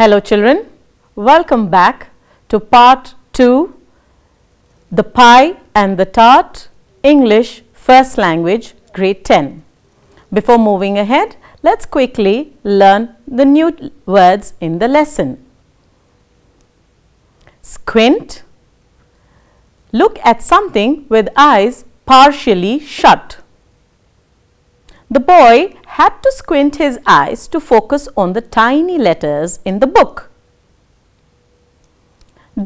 Hello children, welcome back to part 2, The Pie and the Tart, English First Language, Grade 10. Before moving ahead, let's quickly learn the new words in the lesson. Squint, look at something with eyes partially shut. The boy had to squint his eyes to focus on the tiny letters in the book.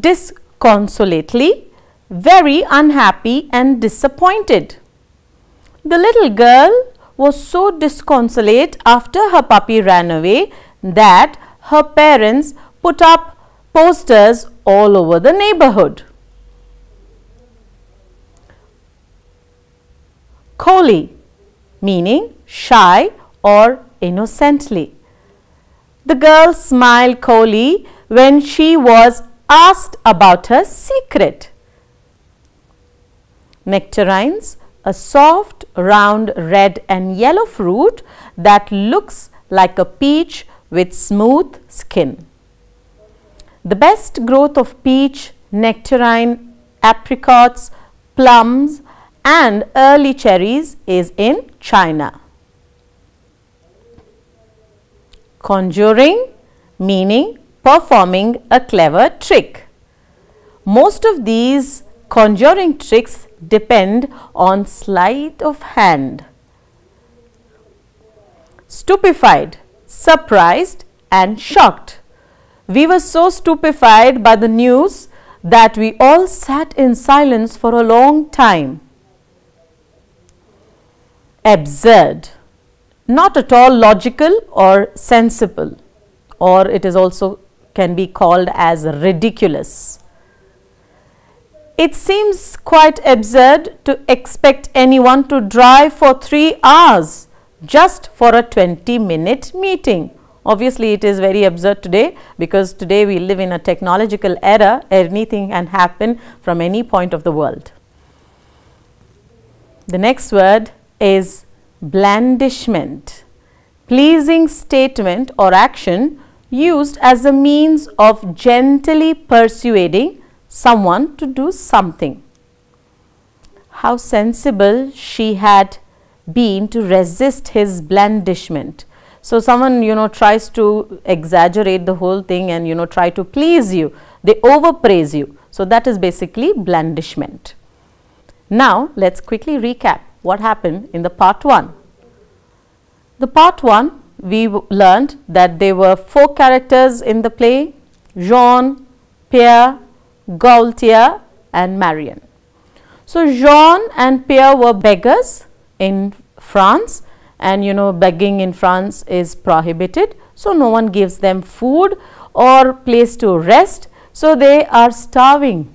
Disconsolately, very unhappy and disappointed. The little girl was so disconsolate after her puppy ran away that her parents put up posters all over the neighborhood. Collie meaning shy or innocently. The girl smiled coyly when she was asked about her secret. Nectarines, a soft, round, red and yellow fruit that looks like a peach with smooth skin. The best growth of peach, nectarine, apricots, plums and early cherries is in China. Conjuring meaning performing a clever trick. Most of these conjuring tricks depend on sleight of hand. Stupefied, surprised and shocked. We were so stupefied by the news that we all sat in silence for a long time. Absurd not at all logical or sensible or it is also can be called as ridiculous. It seems quite absurd to expect anyone to drive for 3 hours just for a 20 minute meeting. Obviously, it is very absurd today because today we live in a technological era, anything can happen from any point of the world. The next word is blandishment, pleasing statement or action used as a means of gently persuading someone to do something. How sensible she had been to resist his blandishment. So, someone you know tries to exaggerate the whole thing and you know try to please you, they overpraise you. So, that is basically blandishment. Now, let us quickly recap what happened in the part 1. The part 1 we learned that there were four characters in the play Jean, Pierre, Gaultier and Marion. So, Jean and Pierre were beggars in France and you know begging in France is prohibited. So, no one gives them food or place to rest. So, they are starving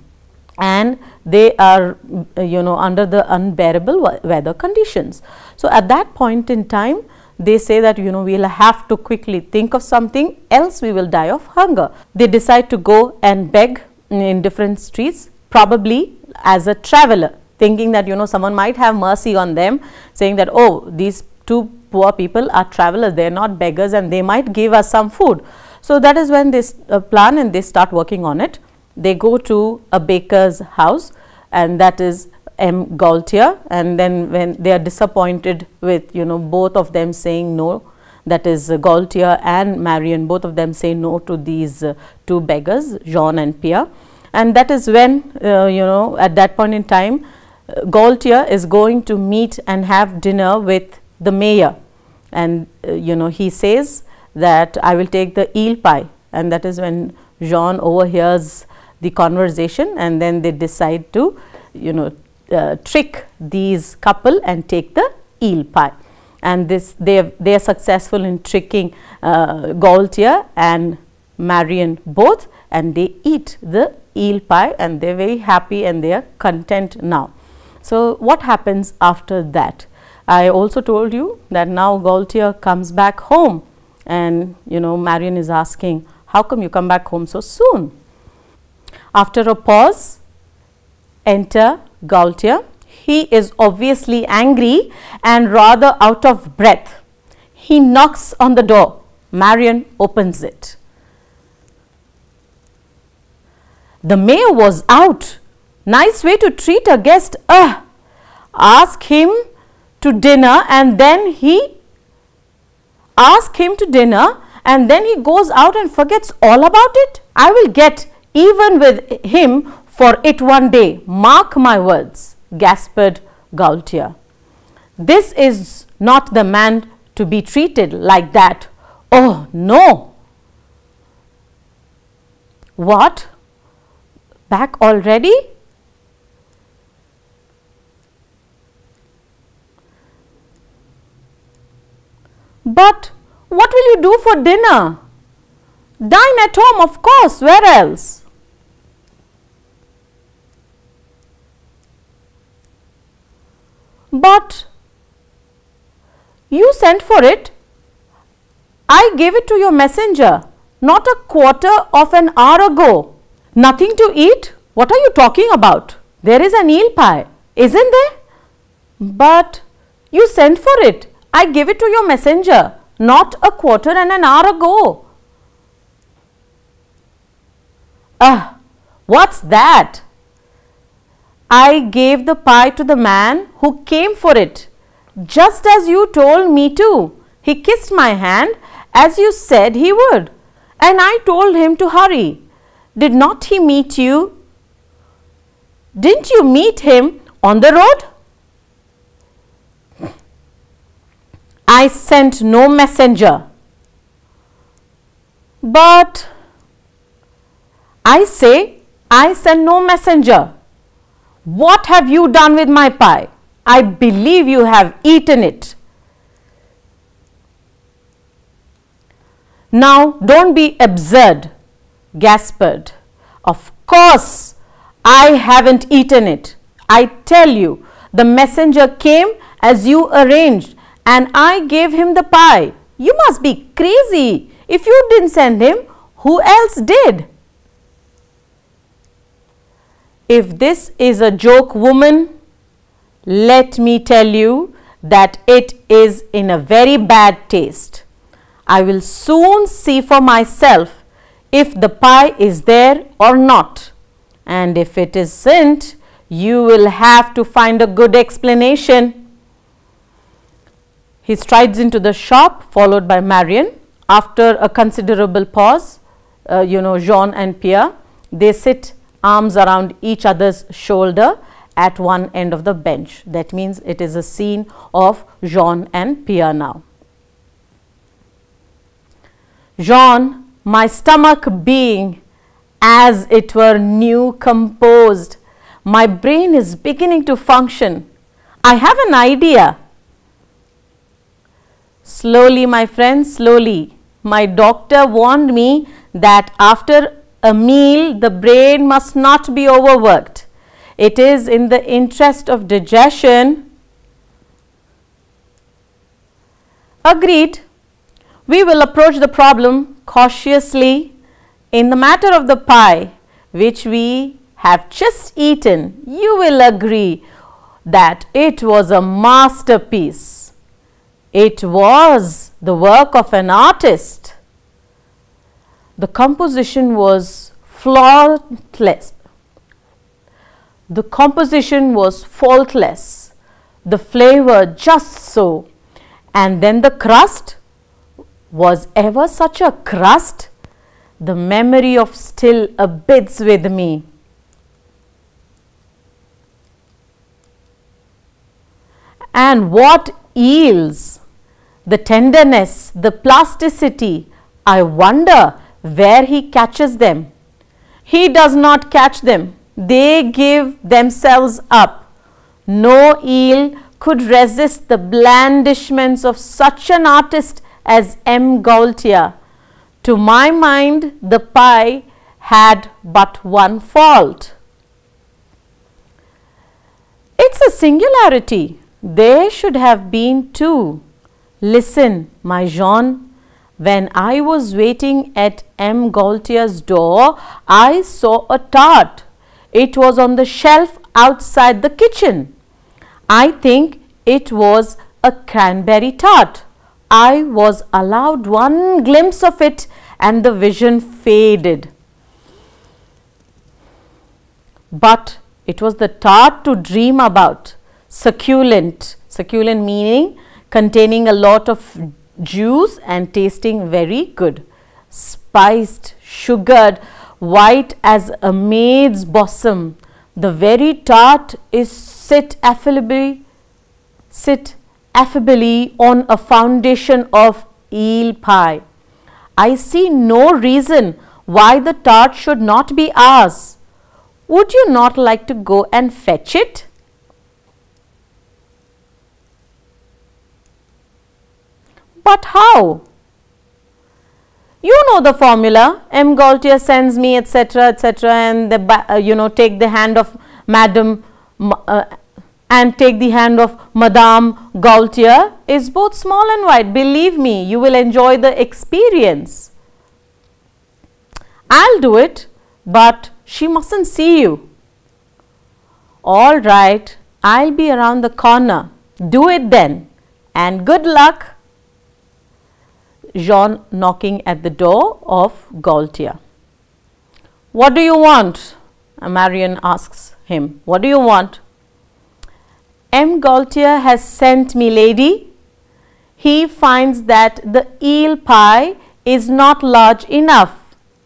and they are uh, you know under the unbearable weather conditions. So, at that point in time they say that you know we will have to quickly think of something else we will die of hunger. They decide to go and beg in different streets probably as a traveler thinking that you know someone might have mercy on them saying that oh these two poor people are travelers they are not beggars and they might give us some food. So, that is when they uh, plan and they start working on it they go to a baker's house and that is M. Gaultier and then when they are disappointed with you know both of them saying no that is uh, Gaultier and Marion both of them say no to these uh, two beggars Jean and Pierre and that is when uh, you know at that point in time uh, Gaultier is going to meet and have dinner with the mayor and uh, you know he says that I will take the eel pie and that is when Jean overhears the conversation and then they decide to you know uh, trick these couple and take the eel pie and this they have, they are successful in tricking uh, Gaultier and Marion both and they eat the eel pie and they're very happy and they are content now. So, what happens after that? I also told you that now Gaultier comes back home and you know Marion is asking how come you come back home so soon? After a pause, enter Gaultier. He is obviously angry and rather out of breath. He knocks on the door. Marion opens it. The mayor was out. Nice way to treat a guest. Ugh. Ah, ask him to dinner and then he ask him to dinner and then he goes out and forgets all about it. I will get even with him for it one day, mark my words, gasped Gaultier. This is not the man to be treated like that. Oh, no! What? Back already? But what will you do for dinner? Dine at home, of course, where else? but you sent for it. I gave it to your messenger not a quarter of an hour ago. Nothing to eat? What are you talking about? There is an eel pie, isn't there? But you sent for it. I gave it to your messenger not a quarter and an hour ago. Ah, what's that? I gave the pie to the man who came for it, just as you told me to. He kissed my hand as you said he would, and I told him to hurry. Did not he meet you? Didn't you meet him on the road? I sent no messenger, but I say I sent no messenger. What have you done with my pie? I believe you have eaten it. Now, don't be absurd, Gaspard. Of course, I haven't eaten it. I tell you, the messenger came as you arranged and I gave him the pie. You must be crazy. If you didn't send him, who else did? If this is a joke woman, let me tell you that it is in a very bad taste. I will soon see for myself if the pie is there or not. And if it isn't, you will have to find a good explanation. He strides into the shop followed by Marion. After a considerable pause, uh, you know, Jean and Pierre, they sit arms around each other's shoulder at one end of the bench. That means it is a scene of Jean and Pierre now. Jean, my stomach being as it were new composed, my brain is beginning to function. I have an idea. Slowly, my friends, slowly. My doctor warned me that after a meal, the brain must not be overworked. It is in the interest of digestion. Agreed. We will approach the problem cautiously in the matter of the pie which we have just eaten. You will agree that it was a masterpiece. It was the work of an artist. The composition was faultless. The composition was faultless. The flavor just so. And then the crust. Was ever such a crust? The memory of still abides with me. And what eels, The tenderness, the plasticity. I wonder where he catches them. He does not catch them. They give themselves up. No eel could resist the blandishments of such an artist as M. Gaultier. To my mind, the pie had but one fault. It's a singularity. There should have been two. Listen, my Jean when I was waiting at M. Gaultier's door, I saw a tart. It was on the shelf outside the kitchen. I think it was a cranberry tart. I was allowed one glimpse of it and the vision faded. But it was the tart to dream about. Succulent, succulent meaning containing a lot of juice and tasting very good. Spiced, sugared, white as a maid's bosom, the very tart is sit affably, sit affably on a foundation of eel pie. I see no reason why the tart should not be ours. Would you not like to go and fetch it? but how? You know the formula M Gaultier sends me etc etc and the uh, you know take the hand of madam uh, and take the hand of Madame Gaultier is both small and wide. Believe me, you will enjoy the experience. I'll do it, but she mustn't see you. All right, I'll be around the corner. Do it then, and good luck. Jean knocking at the door of Gaultier. What do you want? Marion asks him. What do you want? M. Gaultier has sent me, lady. He finds that the eel pie is not large enough.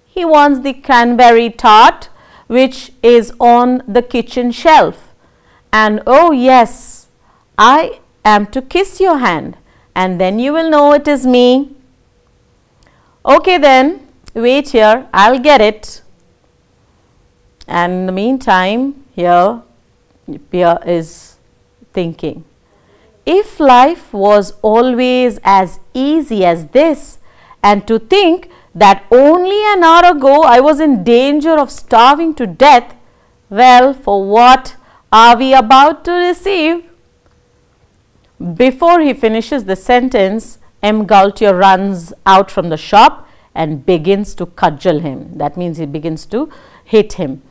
He wants the cranberry tart which is on the kitchen shelf. And oh yes, I am to kiss your hand and then you will know it is me. Okay then, wait here, I will get it. And in the meantime, here, here is thinking. If life was always as easy as this, and to think that only an hour ago I was in danger of starving to death, well, for what are we about to receive? Before he finishes the sentence, M. Galtier runs out from the shop and begins to cudgel him. That means he begins to hit him.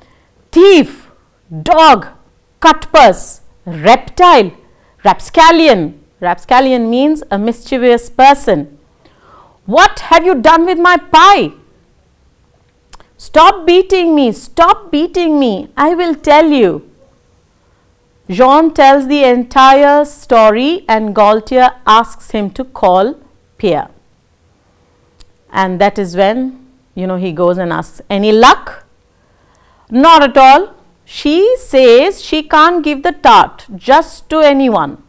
Thief, dog, cutpurse, reptile, rapscallion. Rapscallion means a mischievous person. What have you done with my pie? Stop beating me, stop beating me, I will tell you. Jean tells the entire story and Gaultier asks him to call Pierre. And that is when, you know, he goes and asks, any luck? Not at all. She says she can't give the tart just to anyone.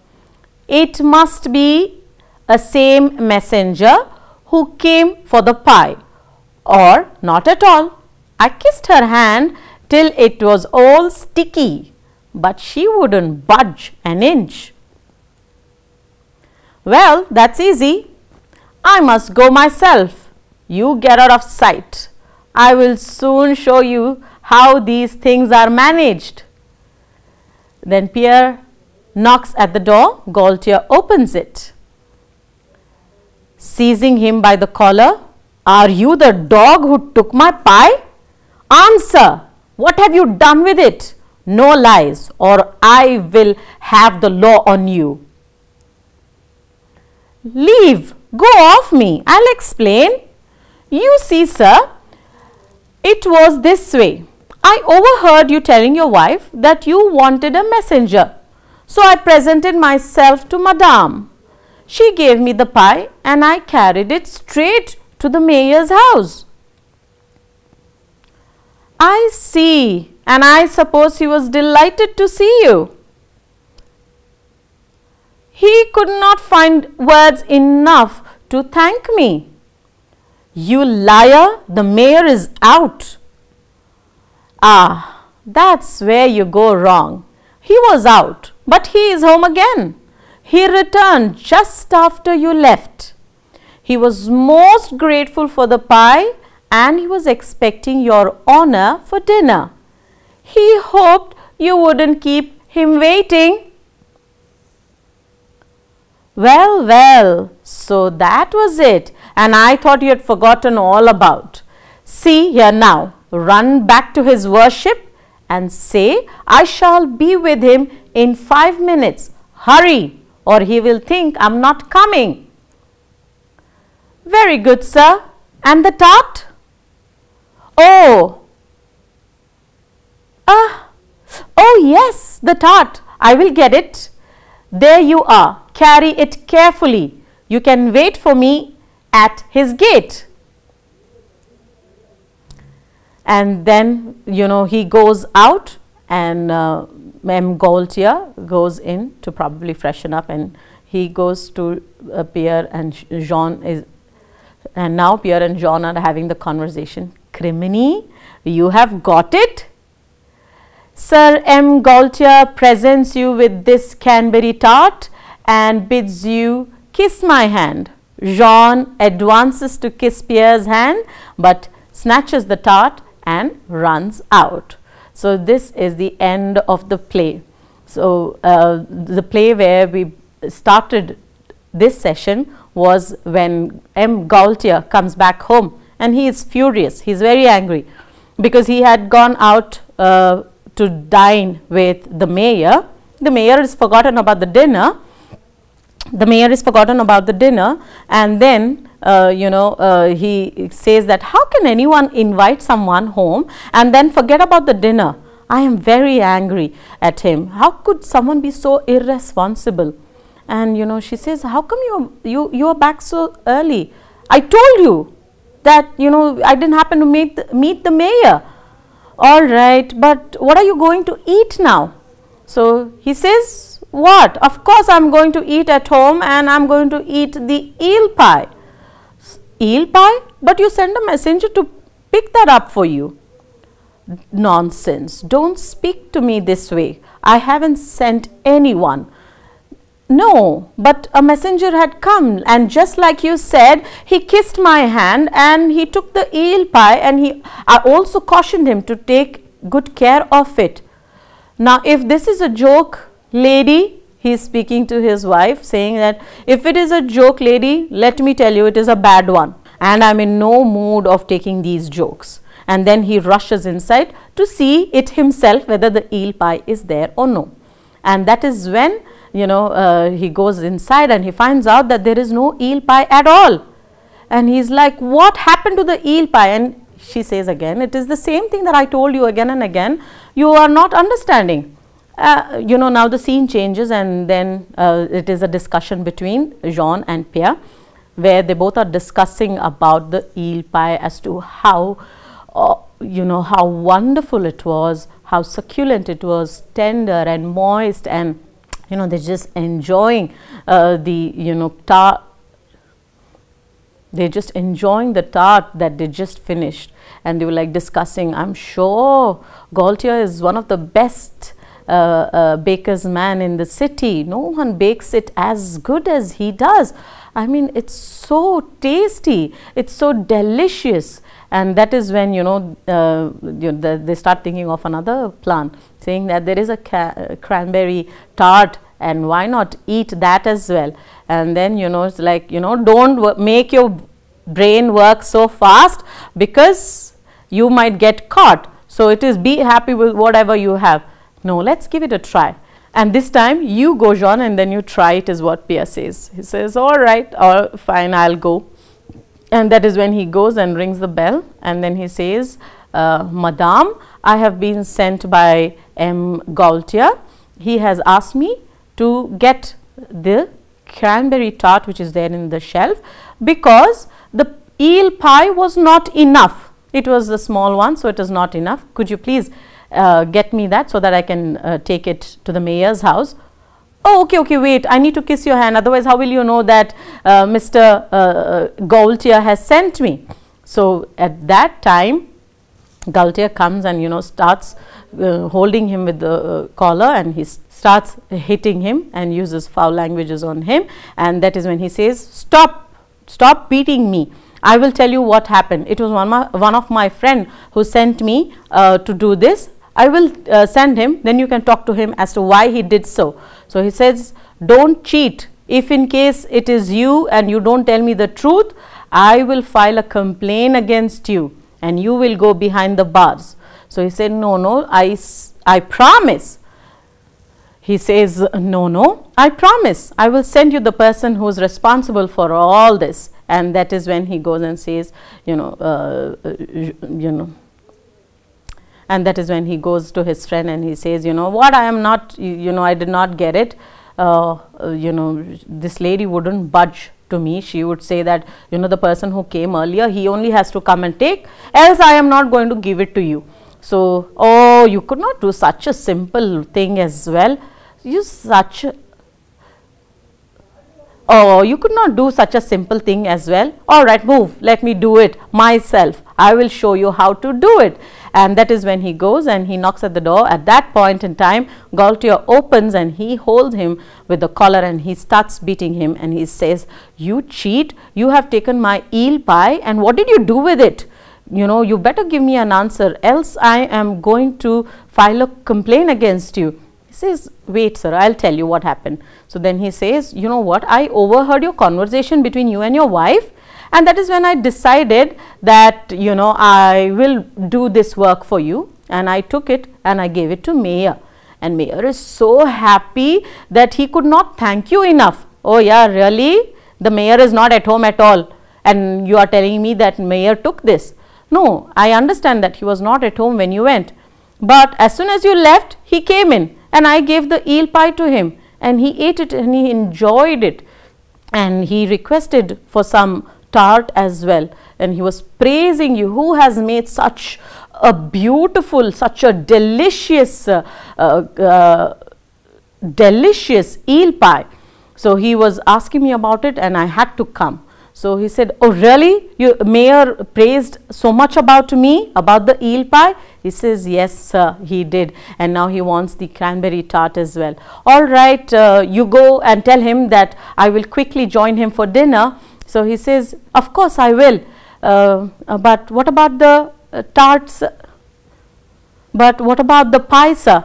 It must be a same messenger who came for the pie or not at all. I kissed her hand till it was all sticky but she wouldn't budge an inch. Well, that's easy. I must go myself. You get out of sight. I will soon show you how these things are managed. Then Pierre knocks at the door. Gaultier opens it. Seizing him by the collar, are you the dog who took my pie? Answer! What have you done with it? No lies, or I will have the law on you. Leave, go off me, I'll explain. You see, sir, it was this way. I overheard you telling your wife that you wanted a messenger. So I presented myself to Madame. She gave me the pie and I carried it straight to the mayor's house. I see, and I suppose he was delighted to see you. He could not find words enough to thank me. You liar, the mayor is out. Ah, that's where you go wrong. He was out, but he is home again. He returned just after you left. He was most grateful for the pie and he was expecting your honor for dinner. He hoped you wouldn't keep him waiting. Well, well, so that was it and I thought you had forgotten all about. See here now, run back to his worship and say, I shall be with him in five minutes. Hurry or he will think I'm not coming. Very good, sir. And the tart? Oh, Ah, oh yes, the tart. I will get it. There you are. Carry it carefully. You can wait for me at his gate. And then, you know, he goes out and uh, M. Gaultier goes in to probably freshen up and he goes to uh, Pierre and Jean is and now Pierre and Jean are having the conversation. Crimini, you have got it. Sir M. Gaultier presents you with this Canberry tart and bids you kiss my hand. Jean advances to kiss Pierre's hand but snatches the tart and runs out. So, this is the end of the play. So, uh, the play where we started this session was when M. Gaultier comes back home and he is furious, he is very angry because he had gone out uh, to dine with the mayor. The mayor is forgotten about the dinner. The mayor is forgotten about the dinner and then uh, you know, uh, he says that how can anyone invite someone home and then forget about the dinner? I am very angry at him. How could someone be so irresponsible? And you know, she says, how come you you you are back so early? I told you that you know I didn't happen to meet the, meet the mayor all right but what are you going to eat now so he says what of course i'm going to eat at home and i'm going to eat the eel pie eel pie but you send a messenger to pick that up for you nonsense don't speak to me this way i haven't sent anyone no, but a messenger had come and just like you said, he kissed my hand and he took the eel pie and he, I also cautioned him to take good care of it. Now, if this is a joke, lady, he is speaking to his wife saying that if it is a joke, lady, let me tell you it is a bad one and I am in no mood of taking these jokes. And then he rushes inside to see it himself whether the eel pie is there or no. And that is when you know, uh, he goes inside and he finds out that there is no eel pie at all. And he's like, what happened to the eel pie? And she says again, it is the same thing that I told you again and again. You are not understanding. Uh, you know, now the scene changes and then uh, it is a discussion between Jean and Pierre where they both are discussing about the eel pie as to how, uh, you know, how wonderful it was, how succulent it was, tender and moist and you know they're just enjoying uh, the you know tart they're just enjoying the tart that they just finished and they were like discussing i'm sure gaultier is one of the best uh, uh, baker's man in the city no one bakes it as good as he does i mean it's so tasty it's so delicious and that is when you know, uh, you know the, they start thinking of another plan saying that there is a uh, cranberry tart and why not eat that as well and then you know it's like you know don't make your brain work so fast because you might get caught so it is be happy with whatever you have no let's give it a try and this time you go John and then you try it is what Pierre says. He says, all right, all fine, I'll go and that is when he goes and rings the bell and then he says uh, i have been sent by m gaultier he has asked me to get the cranberry tart which is there in the shelf because the eel pie was not enough it was a small one so it is not enough could you please uh, get me that so that i can uh, take it to the mayor's house oh okay okay wait I need to kiss your hand otherwise how will you know that uh, Mr. Uh, uh Gaultier has sent me. So at that time Gaultier comes and you know starts uh, holding him with the uh, collar and he starts hitting him and uses foul languages on him and that is when he says stop stop beating me. I will tell you what happened. It was one, my, one of my friend who sent me uh, to do this. I will send him then you can talk to him as to why he did so. So, he says don't cheat if in case it is you and you don't tell me the truth I will file a complaint against you and you will go behind the bars. So, he said no no I, I promise. He says no no I promise I will send you the person who is responsible for all this and that is when he goes and says you know uh, uh you know and that is when he goes to his friend and he says you know what i am not you, you know i did not get it uh, you know this lady wouldn't budge to me she would say that you know the person who came earlier he only has to come and take else i am not going to give it to you so oh you could not do such a simple thing as well you such oh you could not do such a simple thing as well all right move let me do it myself i will show you how to do it and that is when he goes and he knocks at the door. At that point in time, Gaultier opens and he holds him with the collar and he starts beating him and he says, you cheat, you have taken my eel pie and what did you do with it? You know, you better give me an answer else I am going to file a complaint against you He says, wait sir, I will tell you what happened. So, then he says, you know what, I overheard your conversation between you and your wife and that is when I decided that you know I will do this work for you and I took it and I gave it to Mayor and Mayor is so happy that he could not thank you enough. Oh yeah really the mayor is not at home at all and you are telling me that mayor took this. No, I understand that he was not at home when you went. But as soon as you left, he came in and I gave the eel pie to him and he ate it and he enjoyed it and he requested for some start as well and he was praising you who has made such a beautiful such a delicious uh, uh, uh, delicious eel pie so he was asking me about it and i had to come so he said oh really you mayor praised so much about me about the eel pie he says yes sir he did and now he wants the cranberry tart as well all right uh, you go and tell him that i will quickly join him for dinner so, he says of course I will, uh, uh but what about the uh, tarts, but what about the pie sir?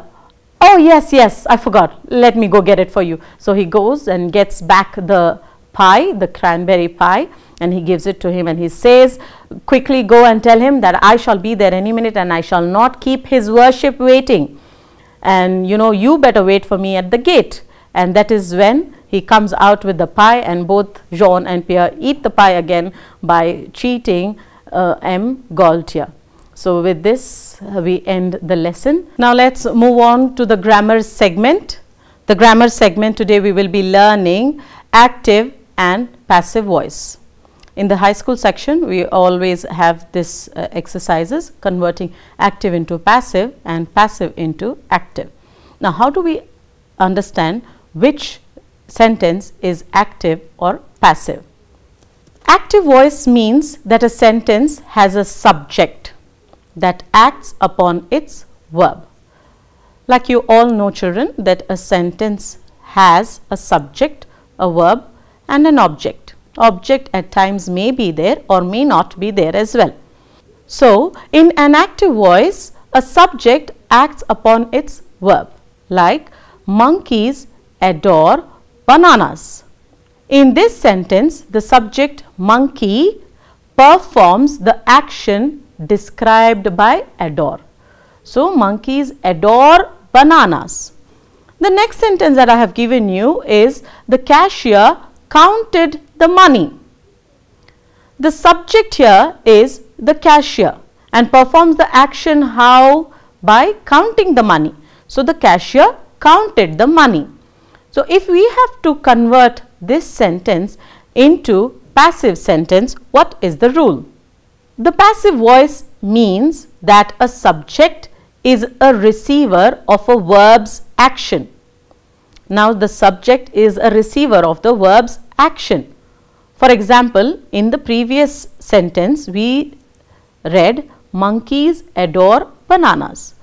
Oh yes, yes, I forgot, let me go get it for you. So, he goes and gets back the pie, the cranberry pie and he gives it to him and he says quickly go and tell him that I shall be there any minute and I shall not keep his worship waiting and you know you better wait for me at the gate and that is when he comes out with the pie and both Jean and Pierre eat the pie again by cheating uh, M. Gaultier. So with this uh, we end the lesson. Now let's move on to the grammar segment. The grammar segment today we will be learning active and passive voice. In the high school section we always have this uh, exercises converting active into passive and passive into active. Now how do we understand which sentence is active or passive. Active voice means that a sentence has a subject that acts upon its verb. Like you all know children that a sentence has a subject, a verb and an object. Object at times may be there or may not be there as well. So, in an active voice, a subject acts upon its verb like monkeys adore bananas. In this sentence, the subject monkey performs the action described by adore. So, monkeys adore bananas. The next sentence that I have given you is the cashier counted the money. The subject here is the cashier and performs the action how? By counting the money. So, the cashier counted the money. So, if we have to convert this sentence into passive sentence, what is the rule? The passive voice means that a subject is a receiver of a verb's action. Now, the subject is a receiver of the verb's action. For example, in the previous sentence, we read monkeys adore bananas.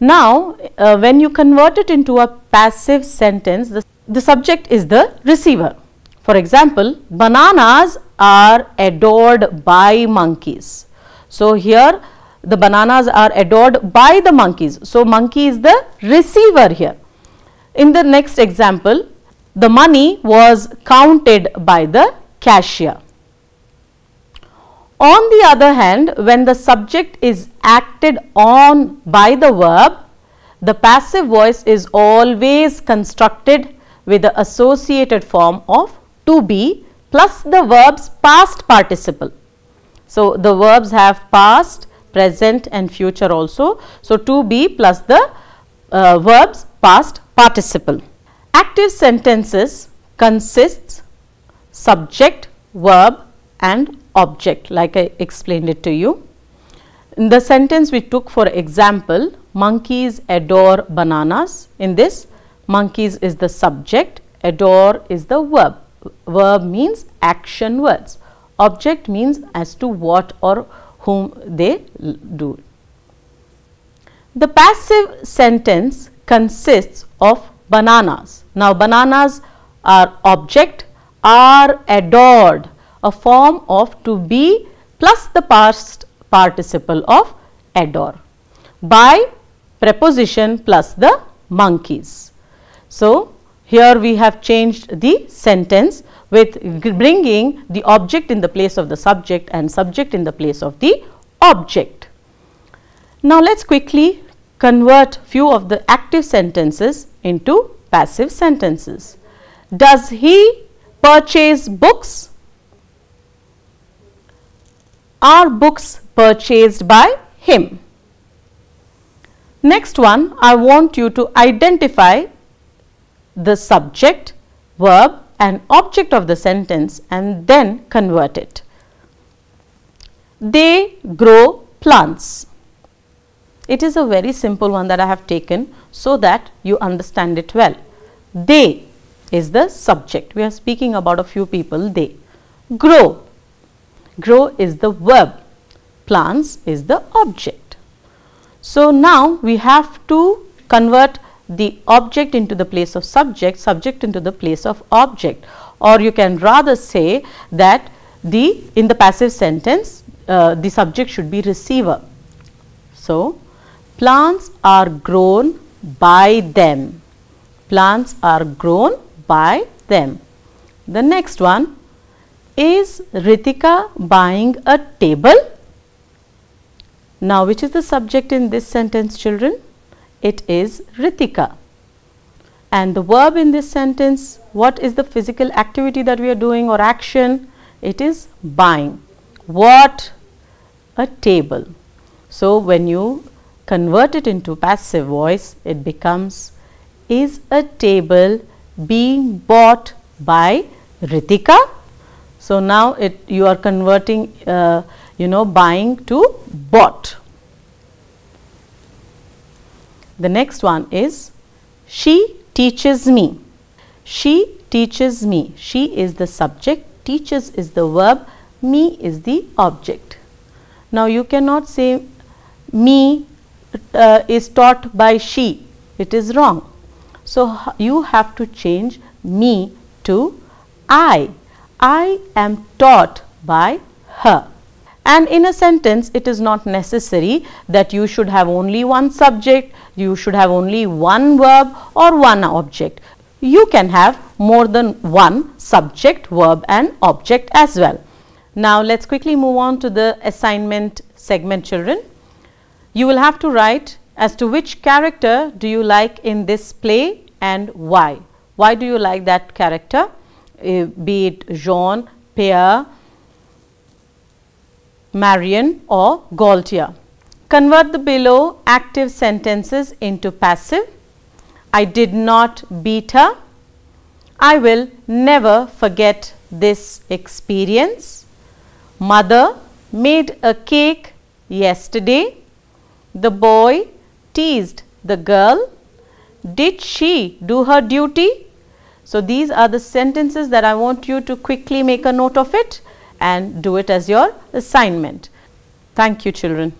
Now, uh, when you convert it into a passive sentence, the, the subject is the receiver. For example, bananas are adored by monkeys. So, here the bananas are adored by the monkeys. So, monkey is the receiver here. In the next example, the money was counted by the cashier. On the other hand, when the subject is acted on by the verb, the passive voice is always constructed with the associated form of to be plus the verb's past participle. So, the verbs have past, present and future also. So, to be plus the uh, verb's past participle. Active sentences consists subject, verb and object like I explained it to you. In the sentence we took for example, monkeys adore bananas. In this, monkeys is the subject, adore is the verb. Verb means action words. Object means as to what or whom they do. The passive sentence consists of bananas. Now, bananas are object, are adored a form of to be plus the past participle of adore by preposition plus the monkeys. So, here we have changed the sentence with bringing the object in the place of the subject and subject in the place of the object. Now, let us quickly convert few of the active sentences into passive sentences. Does he purchase books? are books purchased by him. Next one, I want you to identify the subject, verb and object of the sentence and then convert it. They grow plants. It is a very simple one that I have taken so that you understand it well. They is the subject. We are speaking about a few people, they. Grow Grow is the verb. Plants is the object. So, now we have to convert the object into the place of subject, subject into the place of object or you can rather say that the in the passive sentence uh, the subject should be receiver. So, plants are grown by them, plants are grown by them. The next one is Ritika buying a table? Now, which is the subject in this sentence children? It is Ritika. And the verb in this sentence, what is the physical activity that we are doing or action? It is buying. What? A table. So, when you convert it into passive voice, it becomes Is a table being bought by Ritika? So, now it you are converting uh, you know buying to bought. The next one is she teaches me. She teaches me. She is the subject, teaches is the verb, me is the object. Now, you cannot say me uh, is taught by she, it is wrong. So, you have to change me to I I am taught by her. And in a sentence, it is not necessary that you should have only one subject, you should have only one verb or one object. You can have more than one subject, verb and object as well. Now, let us quickly move on to the assignment segment children. You will have to write as to which character do you like in this play and why. Why do you like that character? uh, be it Jean, Pierre, Marion or Gaultier. Convert the below active sentences into passive. I did not beat her. I will never forget this experience. Mother made a cake yesterday. The boy teased the girl. Did she do her duty? So, these are the sentences that I want you to quickly make a note of it and do it as your assignment. Thank you children.